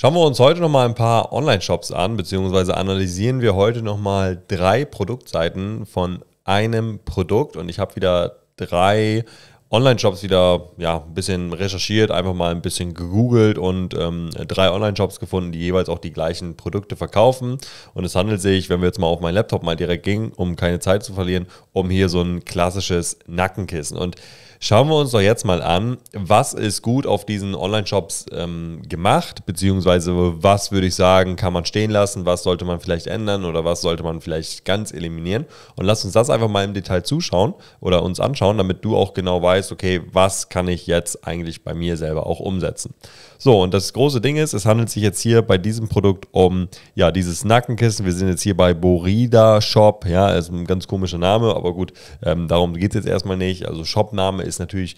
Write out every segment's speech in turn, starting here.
Schauen wir uns heute nochmal ein paar Online-Shops an, beziehungsweise analysieren wir heute nochmal drei Produktseiten von einem Produkt. Und ich habe wieder drei Online-Shops wieder ja, ein bisschen recherchiert, einfach mal ein bisschen gegoogelt und ähm, drei Online-Shops gefunden, die jeweils auch die gleichen Produkte verkaufen. Und es handelt sich, wenn wir jetzt mal auf meinen Laptop mal direkt gingen, um keine Zeit zu verlieren, um hier so ein klassisches Nackenkissen. Und Schauen wir uns doch jetzt mal an, was ist gut auf diesen Online-Shops ähm, gemacht, beziehungsweise was würde ich sagen, kann man stehen lassen, was sollte man vielleicht ändern oder was sollte man vielleicht ganz eliminieren. Und lass uns das einfach mal im Detail zuschauen oder uns anschauen, damit du auch genau weißt, okay, was kann ich jetzt eigentlich bei mir selber auch umsetzen. So, und das große Ding ist, es handelt sich jetzt hier bei diesem Produkt um, ja, dieses Nackenkissen. Wir sind jetzt hier bei Borida Shop. Ja, ist ein ganz komischer Name, aber gut, ähm, darum geht es jetzt erstmal nicht. Also Shopname ist natürlich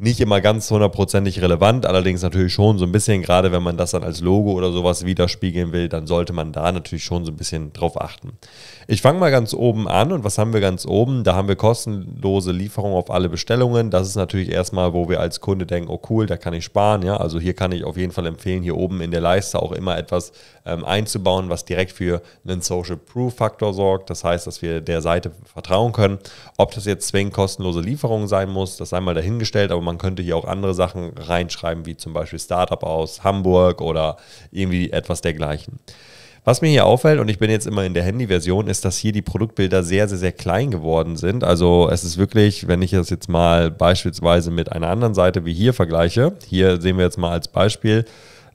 nicht immer ganz hundertprozentig relevant, allerdings natürlich schon so ein bisschen, gerade wenn man das dann als Logo oder sowas widerspiegeln will, dann sollte man da natürlich schon so ein bisschen drauf achten. Ich fange mal ganz oben an und was haben wir ganz oben? Da haben wir kostenlose Lieferung auf alle Bestellungen. Das ist natürlich erstmal, wo wir als Kunde denken, oh cool, da kann ich sparen. Ja, also hier kann ich auf jeden Fall empfehlen, hier oben in der Leiste auch immer etwas ähm, einzubauen, was direkt für einen Social Proof Faktor sorgt. Das heißt, dass wir der Seite vertrauen können. Ob das jetzt zwingend kostenlose Lieferung sein muss, das sei mal dahingestellt, aber man könnte hier auch andere Sachen reinschreiben, wie zum Beispiel Startup aus Hamburg oder irgendwie etwas dergleichen. Was mir hier auffällt, und ich bin jetzt immer in der Handy-Version, ist, dass hier die Produktbilder sehr, sehr, sehr klein geworden sind. Also es ist wirklich, wenn ich das jetzt mal beispielsweise mit einer anderen Seite wie hier vergleiche, hier sehen wir jetzt mal als Beispiel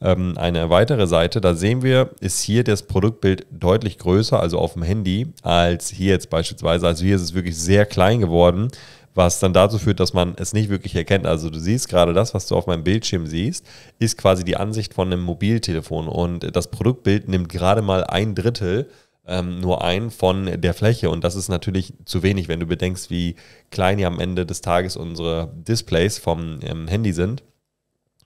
ähm, eine weitere Seite, da sehen wir, ist hier das Produktbild deutlich größer, also auf dem Handy, als hier jetzt beispielsweise. Also hier ist es wirklich sehr klein geworden was dann dazu führt, dass man es nicht wirklich erkennt. Also du siehst gerade das, was du auf meinem Bildschirm siehst, ist quasi die Ansicht von einem Mobiltelefon und das Produktbild nimmt gerade mal ein Drittel ähm, nur ein von der Fläche und das ist natürlich zu wenig, wenn du bedenkst, wie klein ja am Ende des Tages unsere Displays vom ähm, Handy sind.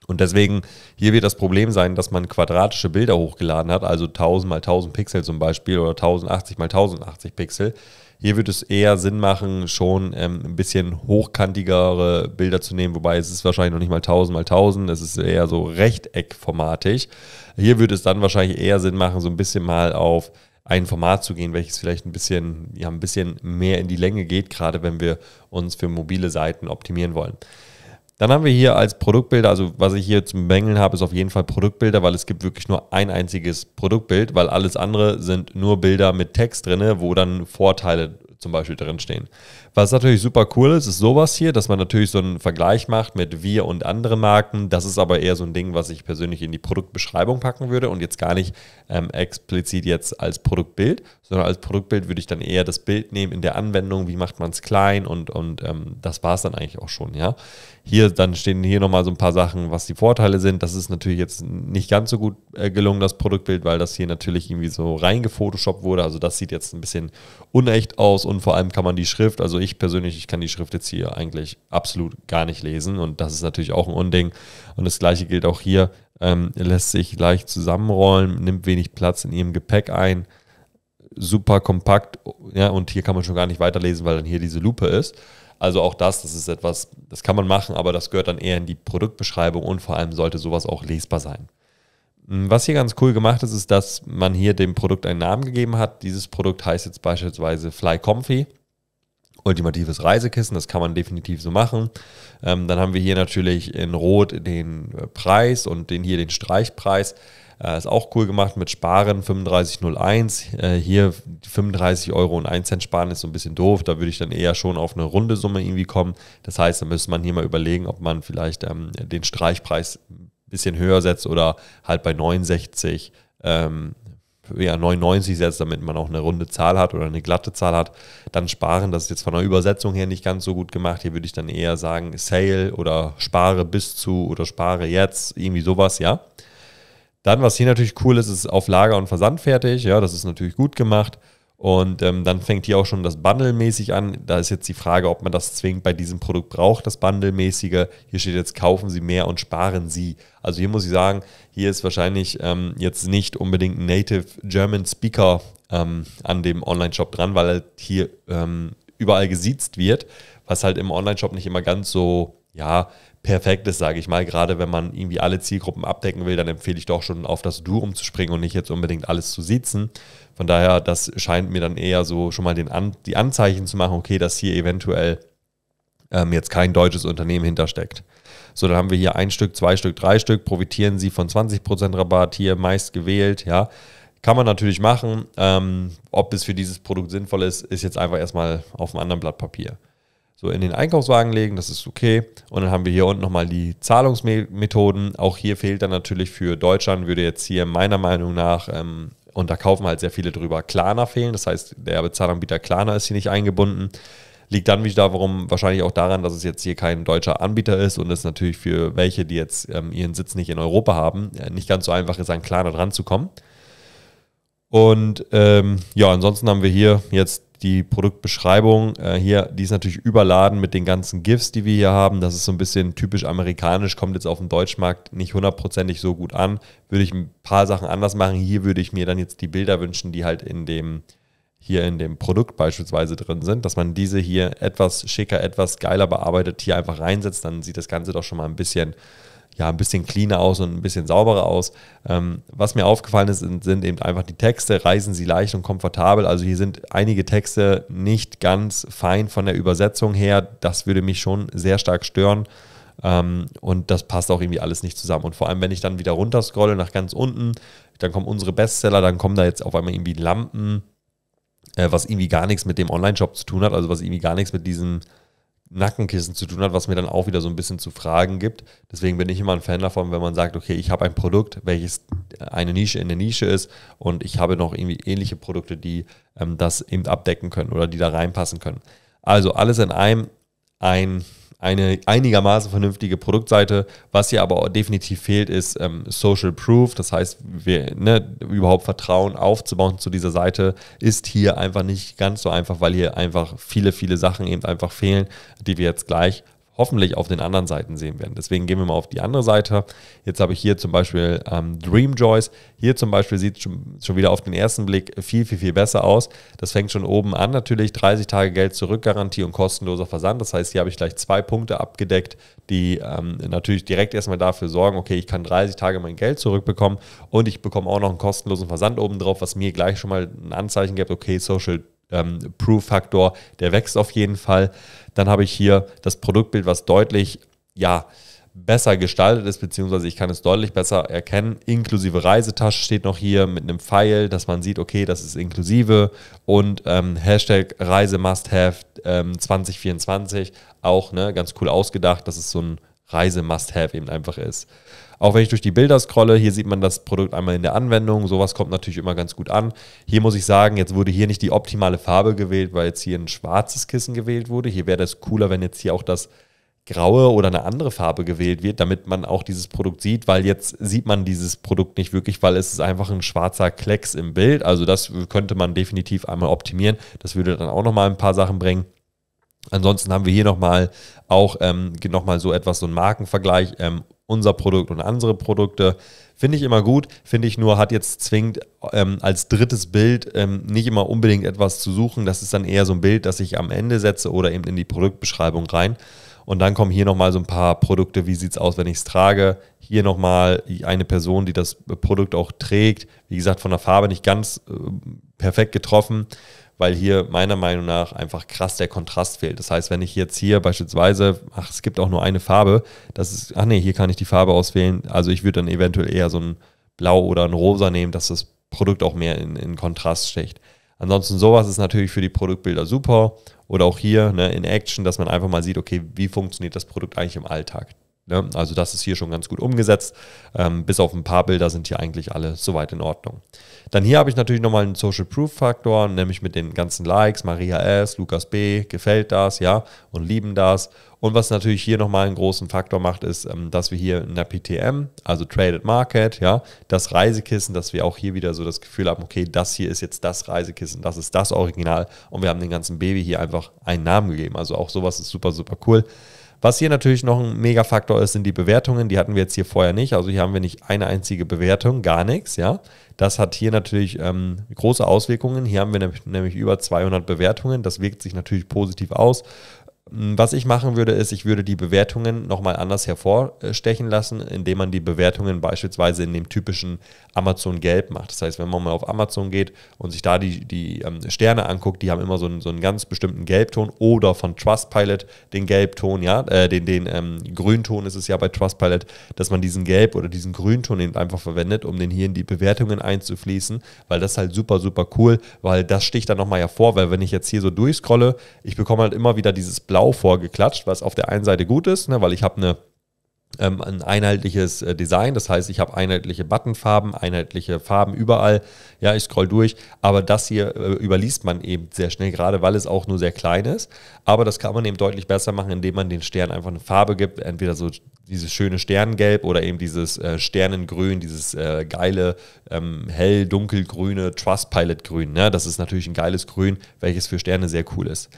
Und deswegen, hier wird das Problem sein, dass man quadratische Bilder hochgeladen hat, also 1000 mal 1000 Pixel zum Beispiel oder 1080 mal 1080 Pixel hier würde es eher Sinn machen, schon ähm, ein bisschen hochkantigere Bilder zu nehmen, wobei es ist wahrscheinlich noch nicht mal 1000 mal 1000, es ist eher so rechteckformatig. Hier würde es dann wahrscheinlich eher Sinn machen, so ein bisschen mal auf ein Format zu gehen, welches vielleicht ein bisschen, ja, ein bisschen mehr in die Länge geht, gerade wenn wir uns für mobile Seiten optimieren wollen. Dann haben wir hier als Produktbilder, also was ich hier zum Bängeln habe, ist auf jeden Fall Produktbilder, weil es gibt wirklich nur ein einziges Produktbild, weil alles andere sind nur Bilder mit Text drin, wo dann Vorteile zum Beispiel drinstehen. Was natürlich super cool ist, ist sowas hier, dass man natürlich so einen Vergleich macht mit wir und anderen Marken. Das ist aber eher so ein Ding, was ich persönlich in die Produktbeschreibung packen würde und jetzt gar nicht ähm, explizit jetzt als Produktbild, sondern als Produktbild würde ich dann eher das Bild nehmen in der Anwendung, wie macht man es klein und, und ähm, das war es dann eigentlich auch schon, ja. Hier dann stehen hier nochmal so ein paar Sachen, was die Vorteile sind. Das ist natürlich jetzt nicht ganz so gut äh, gelungen, das Produktbild, weil das hier natürlich irgendwie so reingefotoshoppt wurde. Also das sieht jetzt ein bisschen unecht aus und vor allem kann man die Schrift, also ich persönlich, ich kann die Schrift jetzt hier eigentlich absolut gar nicht lesen und das ist natürlich auch ein Unding. Und das gleiche gilt auch hier, ähm, lässt sich leicht zusammenrollen, nimmt wenig Platz in ihrem Gepäck ein super kompakt. Ja, und hier kann man schon gar nicht weiterlesen, weil dann hier diese Lupe ist. Also auch das, das ist etwas, das kann man machen, aber das gehört dann eher in die Produktbeschreibung und vor allem sollte sowas auch lesbar sein. Hm, was hier ganz cool gemacht ist, ist, dass man hier dem Produkt einen Namen gegeben hat. Dieses Produkt heißt jetzt beispielsweise Fly Comfy. Ultimatives Reisekissen, das kann man definitiv so machen. Ähm, dann haben wir hier natürlich in Rot den äh, Preis und den hier den Streichpreis. Äh, ist auch cool gemacht mit Sparen 3501. Äh, hier 35 Euro und 1 Cent sparen ist so ein bisschen doof. Da würde ich dann eher schon auf eine runde Summe irgendwie kommen. Das heißt, da müsste man hier mal überlegen, ob man vielleicht ähm, den Streichpreis ein bisschen höher setzt oder halt bei 69 ähm, ja, 99 setzt, damit man auch eine runde Zahl hat oder eine glatte Zahl hat, dann sparen. Das ist jetzt von der Übersetzung her nicht ganz so gut gemacht. Hier würde ich dann eher sagen Sale oder spare bis zu oder spare jetzt, irgendwie sowas, ja. Dann, was hier natürlich cool ist, ist auf Lager und Versand fertig. Ja, das ist natürlich gut gemacht. Und ähm, dann fängt hier auch schon das Bundle-mäßig an. Da ist jetzt die Frage, ob man das zwingend bei diesem Produkt braucht, das Bundle-mäßige. Hier steht jetzt, kaufen Sie mehr und sparen Sie. Also hier muss ich sagen, hier ist wahrscheinlich ähm, jetzt nicht unbedingt Native German Speaker ähm, an dem Online-Shop dran, weil halt hier ähm, überall gesiezt wird, was halt im Online-Shop nicht immer ganz so, ja, perfekt ist, sage ich mal. Gerade wenn man irgendwie alle Zielgruppen abdecken will, dann empfehle ich doch schon auf das Du umzuspringen und nicht jetzt unbedingt alles zu siezen. Von daher, das scheint mir dann eher so schon mal den An die Anzeichen zu machen, okay, dass hier eventuell ähm, jetzt kein deutsches Unternehmen hintersteckt. So, dann haben wir hier ein Stück, zwei Stück, drei Stück, profitieren Sie von 20% Rabatt, hier meist gewählt, ja. Kann man natürlich machen. Ähm, ob es für dieses Produkt sinnvoll ist, ist jetzt einfach erstmal auf einem anderen Blatt Papier so in den Einkaufswagen legen, das ist okay. Und dann haben wir hier unten nochmal die Zahlungsmethoden. Auch hier fehlt dann natürlich für Deutschland, würde jetzt hier meiner Meinung nach, ähm, und da kaufen halt sehr viele drüber, Klarna fehlen. Das heißt, der Bezahlanbieter Klarna ist hier nicht eingebunden. Liegt dann wiederum wahrscheinlich auch daran, dass es jetzt hier kein deutscher Anbieter ist und es natürlich für welche, die jetzt ähm, ihren Sitz nicht in Europa haben, äh, nicht ganz so einfach ist, an Klarna dran zu kommen. Und ähm, ja, ansonsten haben wir hier jetzt die Produktbeschreibung äh, hier, die ist natürlich überladen mit den ganzen GIFs, die wir hier haben. Das ist so ein bisschen typisch amerikanisch, kommt jetzt auf dem Deutschmarkt nicht hundertprozentig so gut an. Würde ich ein paar Sachen anders machen. Hier würde ich mir dann jetzt die Bilder wünschen, die halt in dem hier in dem Produkt beispielsweise drin sind, dass man diese hier etwas schicker, etwas geiler bearbeitet, hier einfach reinsetzt, dann sieht das Ganze doch schon mal ein bisschen ja, ein bisschen cleaner aus und ein bisschen sauberer aus. Ähm, was mir aufgefallen ist, sind, sind, eben einfach die Texte, reisen sie leicht und komfortabel. Also hier sind einige Texte nicht ganz fein von der Übersetzung her. Das würde mich schon sehr stark stören. Ähm, und das passt auch irgendwie alles nicht zusammen. Und vor allem, wenn ich dann wieder runterscrolle nach ganz unten, dann kommen unsere Bestseller, dann kommen da jetzt auf einmal irgendwie Lampen, äh, was irgendwie gar nichts mit dem Online-Shop zu tun hat, also was irgendwie gar nichts mit diesem Nackenkissen zu tun hat, was mir dann auch wieder so ein bisschen zu Fragen gibt. Deswegen bin ich immer ein Fan davon, wenn man sagt, okay, ich habe ein Produkt, welches eine Nische in der Nische ist und ich habe noch irgendwie ähnliche Produkte, die ähm, das eben abdecken können oder die da reinpassen können. Also alles in einem ein eine einigermaßen vernünftige Produktseite. Was hier aber definitiv fehlt, ist ähm, Social Proof. Das heißt, wir, ne, überhaupt Vertrauen aufzubauen zu dieser Seite ist hier einfach nicht ganz so einfach, weil hier einfach viele, viele Sachen eben einfach fehlen, die wir jetzt gleich hoffentlich auf den anderen Seiten sehen werden. Deswegen gehen wir mal auf die andere Seite. Jetzt habe ich hier zum Beispiel ähm, Dream Joyce. Hier zum Beispiel sieht es schon, schon, wieder auf den ersten Blick viel, viel, viel besser aus. Das fängt schon oben an natürlich. 30 Tage Geld zurück Garantie und kostenloser Versand. Das heißt, hier habe ich gleich zwei Punkte abgedeckt, die ähm, natürlich direkt erstmal dafür sorgen, okay, ich kann 30 Tage mein Geld zurückbekommen und ich bekomme auch noch einen kostenlosen Versand oben drauf, was mir gleich schon mal ein Anzeichen gibt, okay, Social ähm, Proof-Faktor, der wächst auf jeden Fall. Dann habe ich hier das Produktbild, was deutlich, ja, besser gestaltet ist, beziehungsweise ich kann es deutlich besser erkennen. Inklusive Reisetasche steht noch hier mit einem Pfeil, dass man sieht, okay, das ist inklusive und ähm, Hashtag Reisemusthave ähm, 2024 auch, ne, ganz cool ausgedacht, dass es so ein Reisemusthave eben einfach ist. Auch wenn ich durch die Bilder scrolle, hier sieht man das Produkt einmal in der Anwendung. Sowas kommt natürlich immer ganz gut an. Hier muss ich sagen, jetzt wurde hier nicht die optimale Farbe gewählt, weil jetzt hier ein schwarzes Kissen gewählt wurde. Hier wäre es cooler, wenn jetzt hier auch das graue oder eine andere Farbe gewählt wird, damit man auch dieses Produkt sieht, weil jetzt sieht man dieses Produkt nicht wirklich, weil es ist einfach ein schwarzer Klecks im Bild. Also das könnte man definitiv einmal optimieren. Das würde dann auch nochmal ein paar Sachen bringen. Ansonsten haben wir hier nochmal auch ähm, nochmal so etwas, so einen Markenvergleich. Ähm, unser Produkt und andere Produkte. Finde ich immer gut, finde ich nur, hat jetzt zwingend ähm, als drittes Bild ähm, nicht immer unbedingt etwas zu suchen. Das ist dann eher so ein Bild, das ich am Ende setze oder eben in die Produktbeschreibung rein. Und dann kommen hier nochmal so ein paar Produkte, wie sieht es aus, wenn ich es trage. Hier nochmal eine Person, die das Produkt auch trägt. Wie gesagt, von der Farbe nicht ganz äh, perfekt getroffen weil hier meiner Meinung nach einfach krass der Kontrast fehlt. Das heißt, wenn ich jetzt hier beispielsweise, ach, es gibt auch nur eine Farbe, das ist, ach nee, hier kann ich die Farbe auswählen. Also ich würde dann eventuell eher so ein Blau oder ein Rosa nehmen, dass das Produkt auch mehr in, in Kontrast sticht. Ansonsten sowas ist natürlich für die Produktbilder super oder auch hier ne, in Action, dass man einfach mal sieht, okay, wie funktioniert das Produkt eigentlich im Alltag. Ne? Also das ist hier schon ganz gut umgesetzt. Ähm, bis auf ein paar Bilder sind hier eigentlich alle soweit in Ordnung. Dann hier habe ich natürlich nochmal einen Social Proof Faktor, nämlich mit den ganzen Likes, Maria S, Lukas B, gefällt das, ja, und lieben das. Und was natürlich hier nochmal einen großen Faktor macht, ist, ähm, dass wir hier in der PTM, also Traded Market, ja, das Reisekissen, dass wir auch hier wieder so das Gefühl haben, okay, das hier ist jetzt das Reisekissen, das ist das Original und wir haben dem ganzen Baby hier einfach einen Namen gegeben. Also auch sowas ist super, super cool. Was hier natürlich noch ein Mega-Faktor ist, sind die Bewertungen. Die hatten wir jetzt hier vorher nicht. Also hier haben wir nicht eine einzige Bewertung, gar nichts. Ja, das hat hier natürlich ähm, große Auswirkungen. Hier haben wir nämlich, nämlich über 200 Bewertungen. Das wirkt sich natürlich positiv aus hm, was ich machen würde, ist, ich würde die Bewertungen nochmal anders hervorstechen lassen, indem man die Bewertungen beispielsweise in dem typischen Amazon Gelb macht. Das heißt, wenn man mal auf Amazon geht und sich da die, die ähm, Sterne anguckt, die haben immer so einen, so einen ganz bestimmten Gelbton oder von Trustpilot den Gelbton, ja, äh, den, den ähm, Grünton ist es ja bei Trustpilot, dass man diesen Gelb- oder diesen Grünton eben einfach verwendet, um den hier in die Bewertungen einzufließen, weil das ist halt super, super cool, weil das sticht dann nochmal hervor, weil wenn ich jetzt hier so durchscrolle, ich bekomme halt immer wieder dieses Blau blau vorgeklatscht, was auf der einen Seite gut ist, ne, weil ich habe eine ähm, ein einheitliches äh, Design, das heißt, ich habe einheitliche Buttonfarben, einheitliche Farben überall. Ja, ich scroll durch, aber das hier äh, überliest man eben sehr schnell, gerade weil es auch nur sehr klein ist. Aber das kann man eben deutlich besser machen, indem man den Stern einfach eine Farbe gibt, entweder so dieses schöne Sternengelb oder eben dieses äh, Sternengrün, dieses geile ähm, hell dunkelgrüne Trustpilot Grün. Ne? Das ist natürlich ein geiles Grün, welches für Sterne sehr cool ist.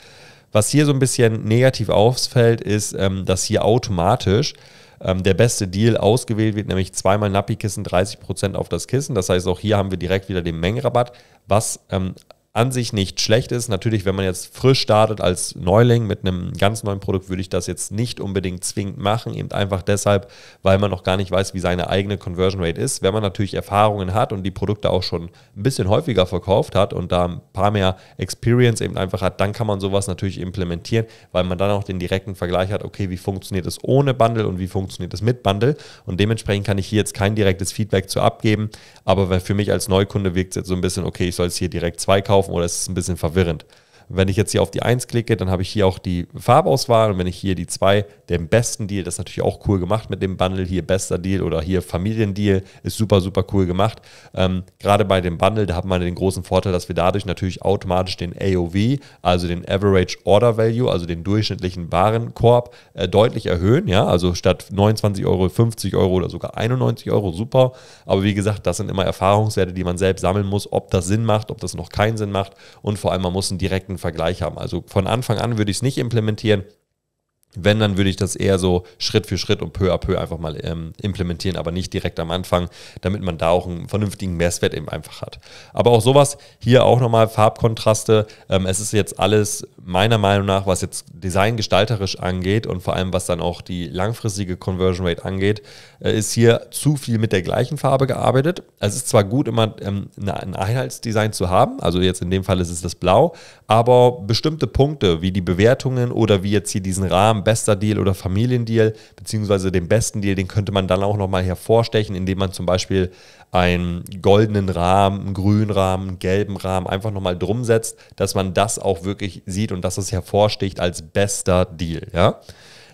Was hier so ein bisschen negativ ausfällt, ist, ähm, dass hier automatisch ähm, der beste Deal ausgewählt wird, nämlich zweimal Nappi-Kissen, 30% auf das Kissen. Das heißt, auch hier haben wir direkt wieder den Mengenrabatt, was ähm, an sich nicht schlecht ist. Natürlich, wenn man jetzt frisch startet als Neuling mit einem ganz neuen Produkt, würde ich das jetzt nicht unbedingt zwingend machen. Eben einfach deshalb, weil man noch gar nicht weiß, wie seine eigene Conversion Rate ist. Wenn man natürlich Erfahrungen hat und die Produkte auch schon ein bisschen häufiger verkauft hat und da ein paar mehr Experience eben einfach hat, dann kann man sowas natürlich implementieren, weil man dann auch den direkten Vergleich hat, okay, wie funktioniert es ohne Bundle und wie funktioniert es mit Bundle. Und dementsprechend kann ich hier jetzt kein direktes Feedback zu abgeben. Aber für mich als Neukunde wirkt es jetzt so ein bisschen, okay, ich soll es hier direkt zwei kaufen laufen oder es ist ein bisschen verwirrend. Wenn ich jetzt hier auf die 1 klicke, dann habe ich hier auch die Farbauswahl und wenn ich hier die 2, den besten Deal, das ist natürlich auch cool gemacht mit dem Bundle, hier bester Deal oder hier Familiendeal, ist super, super cool gemacht. Ähm, gerade bei dem Bundle, da hat man den großen Vorteil, dass wir dadurch natürlich automatisch den AOV, also den Average Order Value, also den durchschnittlichen Warenkorb, äh, deutlich erhöhen. Ja, also statt 29 Euro, 50 Euro oder sogar 91 Euro, super. Aber wie gesagt, das sind immer Erfahrungswerte, die man selbst sammeln muss, ob das Sinn macht, ob das noch keinen Sinn macht und vor allem man muss einen direkten Vergleich haben. Also von Anfang an würde ich es nicht implementieren. Wenn, dann würde ich das eher so Schritt für Schritt und peu à peu einfach mal ähm, implementieren, aber nicht direkt am Anfang, damit man da auch einen vernünftigen Messwert eben einfach hat. Aber auch sowas, hier auch nochmal Farbkontraste. Ähm, es ist jetzt alles meiner Meinung nach, was jetzt designgestalterisch angeht und vor allem was dann auch die langfristige Conversion Rate angeht, äh, ist hier zu viel mit der gleichen Farbe gearbeitet. Es ist zwar gut, immer ähm, ein Einheitsdesign zu haben, also jetzt in dem Fall ist es das Blau, aber bestimmte Punkte wie die Bewertungen oder wie jetzt hier diesen Rahmen, bester Deal oder Familiendeal, beziehungsweise den besten Deal, den könnte man dann auch nochmal hervorstechen, indem man zum Beispiel einen goldenen Rahmen, einen grünen Rahmen, einen gelben Rahmen einfach nochmal drum setzt, dass man das auch wirklich sieht und dass es hervorsticht als bester Deal. Ja?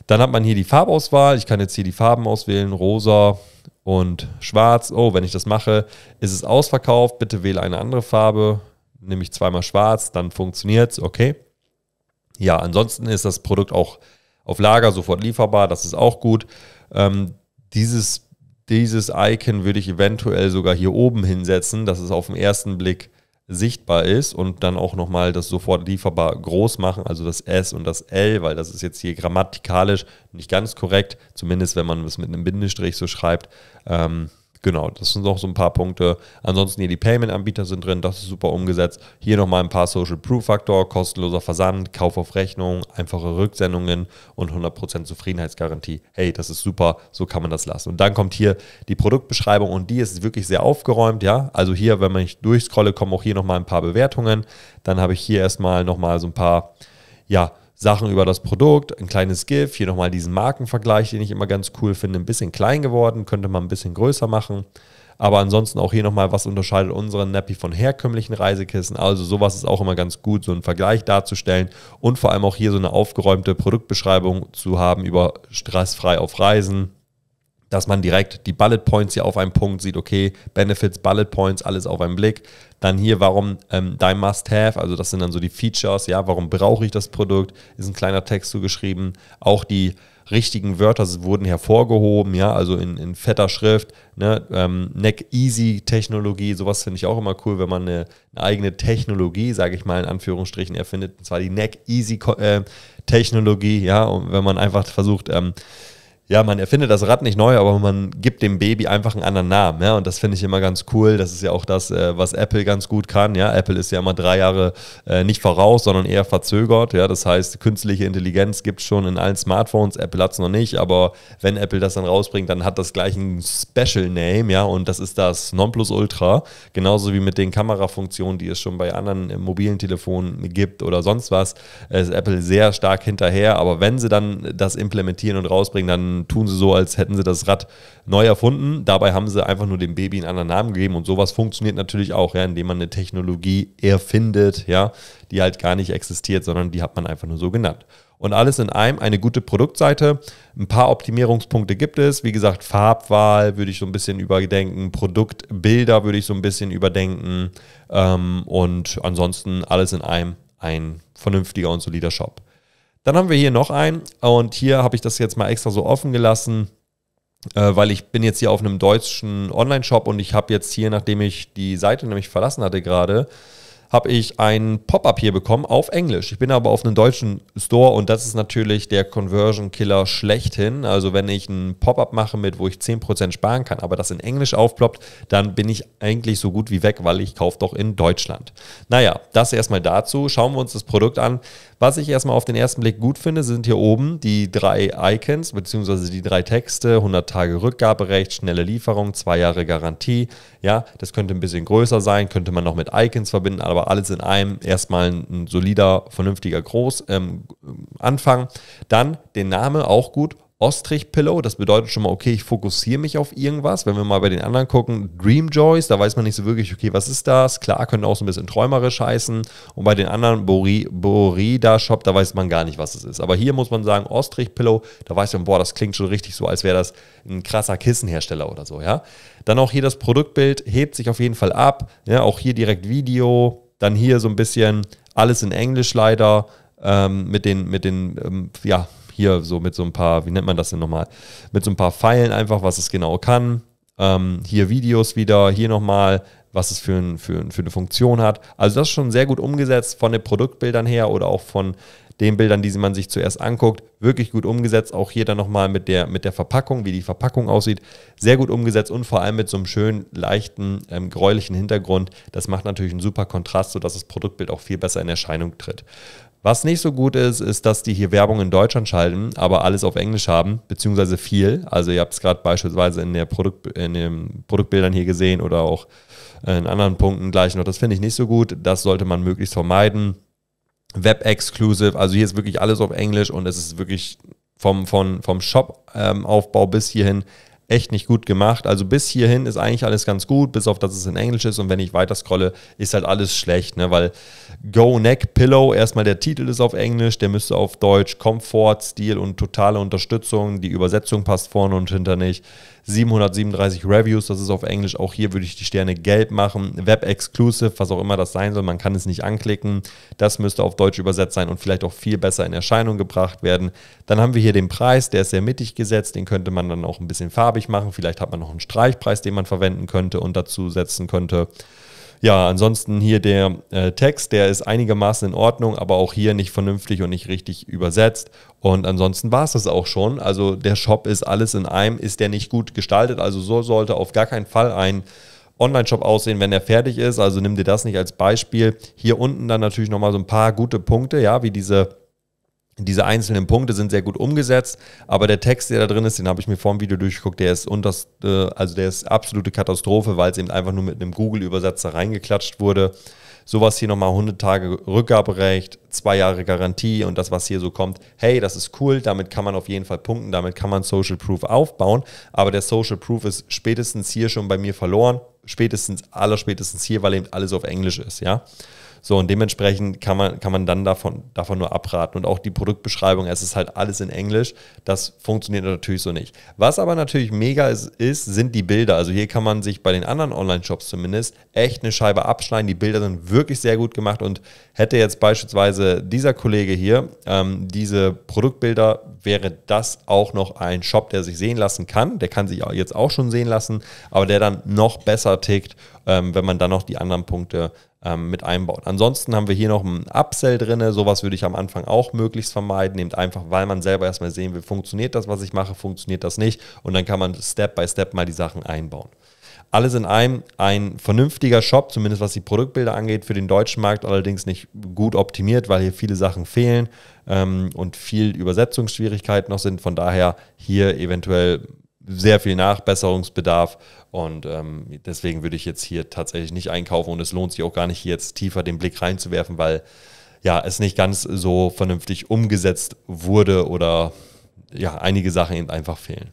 Dann hat man hier die Farbauswahl. Ich kann jetzt hier die Farben auswählen, rosa und schwarz. Oh, wenn ich das mache, ist es ausverkauft. Bitte wähle eine andere Farbe. nämlich zweimal schwarz, dann funktioniert es. Okay. Ja, ansonsten ist das Produkt auch auf Lager sofort lieferbar. Das ist auch gut. Ähm, dieses dieses Icon würde ich eventuell sogar hier oben hinsetzen, dass es auf den ersten Blick sichtbar ist und dann auch nochmal das sofort lieferbar groß machen, also das S und das L, weil das ist jetzt hier grammatikalisch nicht ganz korrekt, zumindest wenn man es mit einem Bindestrich so schreibt. Ähm, Genau, das sind noch so ein paar Punkte. Ansonsten hier die Payment-Anbieter sind drin, das ist super umgesetzt. Hier nochmal ein paar Social Proof-Faktor, kostenloser Versand, Kauf auf Rechnung, einfache Rücksendungen und 100% Zufriedenheitsgarantie. Hey, das ist super, so kann man das lassen. Und dann kommt hier die Produktbeschreibung und die ist wirklich sehr aufgeräumt, ja. Also hier, wenn man durchscrolle, kommen auch hier nochmal ein paar Bewertungen. Dann habe ich hier erstmal nochmal so ein paar, ja, Sachen über das Produkt, ein kleines GIF, hier nochmal diesen Markenvergleich, den ich immer ganz cool finde, ein bisschen klein geworden, könnte man ein bisschen größer machen. Aber ansonsten auch hier nochmal, was unterscheidet unseren Nappy von herkömmlichen Reisekissen. Also sowas ist auch immer ganz gut, so einen Vergleich darzustellen und vor allem auch hier so eine aufgeräumte Produktbeschreibung zu haben über stressfrei auf Reisen, dass man direkt die Bullet Points hier auf einem Punkt sieht, okay, Benefits, Bullet Points, alles auf einen Blick. Dann hier, warum ähm, dein Must-Have, also das sind dann so die Features, ja, warum brauche ich das Produkt, ist ein kleiner Text zugeschrieben. Auch die richtigen Wörter wurden hervorgehoben, ja, also in, in fetter Schrift. Ne, ähm, Neck Easy Technologie, sowas finde ich auch immer cool, wenn man eine, eine eigene Technologie, sage ich mal in Anführungsstrichen, erfindet. Und zwar die Neck Easy äh, Technologie, ja, und wenn man einfach versucht, ähm, ja, man erfindet das Rad nicht neu, aber man gibt dem Baby einfach einen anderen Namen. Ja? Und das finde ich immer ganz cool. Das ist ja auch das, äh, was Apple ganz gut kann. Ja? Apple ist ja immer drei Jahre äh, nicht voraus, sondern eher verzögert. Ja? Das heißt, künstliche Intelligenz gibt es schon in allen Smartphones. Apple hat es noch nicht, aber wenn Apple das dann rausbringt, dann hat das gleich einen Special Name. Ja? Und das ist das Nonplus Ultra. Genauso wie mit den Kamerafunktionen, die es schon bei anderen äh, mobilen Telefonen gibt oder sonst was, äh, ist Apple sehr stark hinterher. Aber wenn sie dann das implementieren und rausbringen, dann tun sie so, als hätten sie das Rad neu erfunden. Dabei haben sie einfach nur dem Baby einen anderen Namen gegeben und sowas funktioniert natürlich auch, ja, indem man eine Technologie erfindet, ja, die halt gar nicht existiert, sondern die hat man einfach nur so genannt. Und alles in einem eine gute Produktseite. Ein paar Optimierungspunkte gibt es. Wie gesagt, Farbwahl würde ich so ein bisschen überdenken, Produktbilder würde ich so ein bisschen überdenken. Ähm, und ansonsten alles in einem ein vernünftiger und solider Shop. Dann haben wir hier noch einen und hier habe ich das jetzt mal extra so offen gelassen, äh, weil ich bin jetzt hier auf einem deutschen Online-Shop und ich habe jetzt hier, nachdem ich die Seite nämlich verlassen hatte gerade, habe ich ein Pop-up hier bekommen auf Englisch. Ich bin aber auf einem deutschen Store und das ist natürlich der Conversion Killer schlechthin. Also wenn ich ein Pop-up mache mit, wo ich 10% sparen kann, aber das in Englisch aufploppt, dann bin ich eigentlich so gut wie weg, weil ich kaufe doch in Deutschland. Naja, das erstmal dazu. Schauen wir uns das Produkt an. Was ich erstmal auf den ersten Blick gut finde, sind hier oben die drei Icons beziehungsweise die drei Texte, 100 Tage Rückgaberecht, schnelle Lieferung, zwei Jahre Garantie. Ja, das könnte ein bisschen größer sein, könnte man noch mit Icons verbinden, aber alles in einem erstmal ein solider, vernünftiger Groß ähm, Anfang. Dann den Name auch gut, Ostrich-Pillow, das bedeutet schon mal, okay, ich fokussiere mich auf irgendwas. Wenn wir mal bei den anderen gucken, Dream Joys, da weiß man nicht so wirklich, okay, was ist das? Klar, können auch so ein bisschen träumerisch heißen. Und bei den anderen Borida Shop, da weiß man gar nicht, was es ist. Aber hier muss man sagen, Ostrich-Pillow, da weiß man, boah, das klingt schon richtig so, als wäre das ein krasser Kissenhersteller oder so, ja. Dann auch hier das Produktbild hebt sich auf jeden Fall ab. Ja, auch hier direkt Video, dann hier so ein bisschen alles in Englisch leider ähm, mit den, mit den, ähm, ja, hier so mit so ein paar, wie nennt man das denn nochmal? Mit so ein paar Pfeilen einfach, was es genau kann. Ähm, hier Videos wieder, hier nochmal, was es für, ein, für, für eine Funktion hat. Also das ist schon sehr gut umgesetzt von den Produktbildern her oder auch von den Bildern, die man sich zuerst anguckt, wirklich gut umgesetzt. Auch hier dann nochmal mit der, mit der Verpackung, wie die Verpackung aussieht, sehr gut umgesetzt und vor allem mit so einem schönen, leichten, ähm, gräulichen Hintergrund. Das macht natürlich einen super Kontrast, sodass das Produktbild auch viel besser in Erscheinung tritt. Was nicht so gut ist, ist, dass die hier Werbung in Deutschland schalten, aber alles auf Englisch haben, beziehungsweise viel. Also ihr habt es gerade beispielsweise in, der Produkt, in den Produktbildern hier gesehen oder auch in anderen Punkten gleich noch. Das finde ich nicht so gut. Das sollte man möglichst vermeiden. Web-Exclusive, also hier ist wirklich alles auf Englisch und es ist wirklich vom, vom, vom Shop-Aufbau ähm, bis hierhin echt nicht gut gemacht. Also bis hierhin ist eigentlich alles ganz gut, bis auf dass es in Englisch ist und wenn ich weiter scrolle, ist halt alles schlecht, ne? weil Go Neck Pillow, erstmal der Titel ist auf Englisch, der müsste auf Deutsch Komfort, Stil und totale Unterstützung, die Übersetzung passt vorne und hinter nicht. 737 Reviews, das ist auf Englisch. Auch hier würde ich die Sterne gelb machen. Web Exclusive, was auch immer das sein soll, man kann es nicht anklicken. Das müsste auf Deutsch übersetzt sein und vielleicht auch viel besser in Erscheinung gebracht werden. Dann haben wir hier den Preis, der ist sehr mittig gesetzt, den könnte man dann auch ein bisschen farbig machen. Vielleicht hat man noch einen Streichpreis, den man verwenden könnte und dazu setzen könnte. Ja, ansonsten hier der äh, Text, der ist einigermaßen in Ordnung, aber auch hier nicht vernünftig und nicht richtig übersetzt. Und ansonsten war es das auch schon. Also der Shop ist alles in einem, ist der nicht gut gestaltet. Also so sollte auf gar keinen Fall ein Online-Shop aussehen, wenn er fertig ist. Also nimm dir das nicht als Beispiel. Hier unten dann natürlich nochmal so ein paar gute Punkte, ja, wie diese diese einzelnen Punkte sind sehr gut umgesetzt, aber der Text, der da drin ist, den habe ich mir vor dem Video durchgeguckt, der ist unterst, äh, also der ist absolute Katastrophe, weil es eben einfach nur mit einem Google-Übersetzer reingeklatscht wurde. Sowas hier nochmal 100 Tage Rückgaberecht, zwei Jahre Garantie und das, was hier so kommt. Hey, das ist cool, damit kann man auf jeden Fall punkten, damit kann man Social Proof aufbauen, aber der Social Proof ist spätestens hier schon bei mir verloren, spätestens, aller spätestens hier, weil eben alles auf Englisch ist, ja. So, und dementsprechend kann man, kann man dann davon, davon nur abraten. Und auch die Produktbeschreibung, es ist halt alles in Englisch. Das funktioniert natürlich so nicht. Was aber natürlich mega ist, ist sind die Bilder. Also hier kann man sich bei den anderen Online-Shops zumindest echt eine Scheibe abschneiden. Die Bilder sind wirklich sehr gut gemacht und hätte jetzt beispielsweise dieser Kollege hier ähm, diese Produktbilder wäre das auch noch ein Shop, der sich sehen lassen kann. Der kann sich jetzt auch schon sehen lassen, aber der dann noch besser tickt, ähm, wenn man dann noch die anderen Punkte ähm, mit einbaut. Ansonsten haben wir hier noch ein Upsell drin. Sowas würde ich am Anfang auch möglichst vermeiden. Nehmt einfach, weil man selber erstmal sehen will, funktioniert das, was ich mache, funktioniert das nicht. Und dann kann man Step by Step mal die Sachen einbauen alles in allem ein vernünftiger Shop, zumindest was die Produktbilder angeht, für den deutschen Markt allerdings nicht gut optimiert, weil hier viele Sachen fehlen ähm, und viel Übersetzungsschwierigkeiten noch sind. Von daher hier eventuell sehr viel Nachbesserungsbedarf und ähm, deswegen würde ich jetzt hier tatsächlich nicht einkaufen und es lohnt sich auch gar nicht, jetzt tiefer den Blick reinzuwerfen, weil ja, es nicht ganz so vernünftig umgesetzt wurde oder ja, einige Sachen eben einfach fehlen.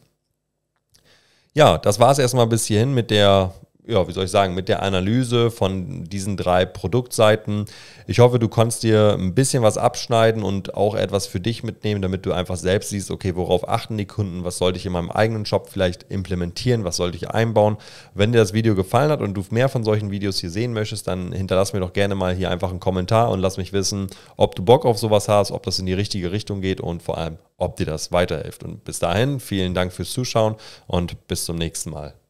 Ja, das war es erstmal bis hierhin mit der ja, wie soll ich sagen, mit der Analyse von diesen drei Produktseiten. Ich hoffe, du konntest dir ein bisschen was abschneiden und auch etwas für dich mitnehmen, damit du einfach selbst siehst, okay, worauf achten die Kunden, was sollte ich in meinem eigenen Shop vielleicht implementieren, was sollte ich einbauen. Wenn dir das Video gefallen hat und du mehr von solchen Videos hier sehen möchtest, dann hinterlass mir doch gerne mal hier einfach einen Kommentar und lass mich wissen, ob du Bock auf sowas hast, ob das in die richtige Richtung geht und vor allem, ob dir das weiterhilft. Und bis dahin, vielen Dank fürs Zuschauen und bis zum nächsten Mal.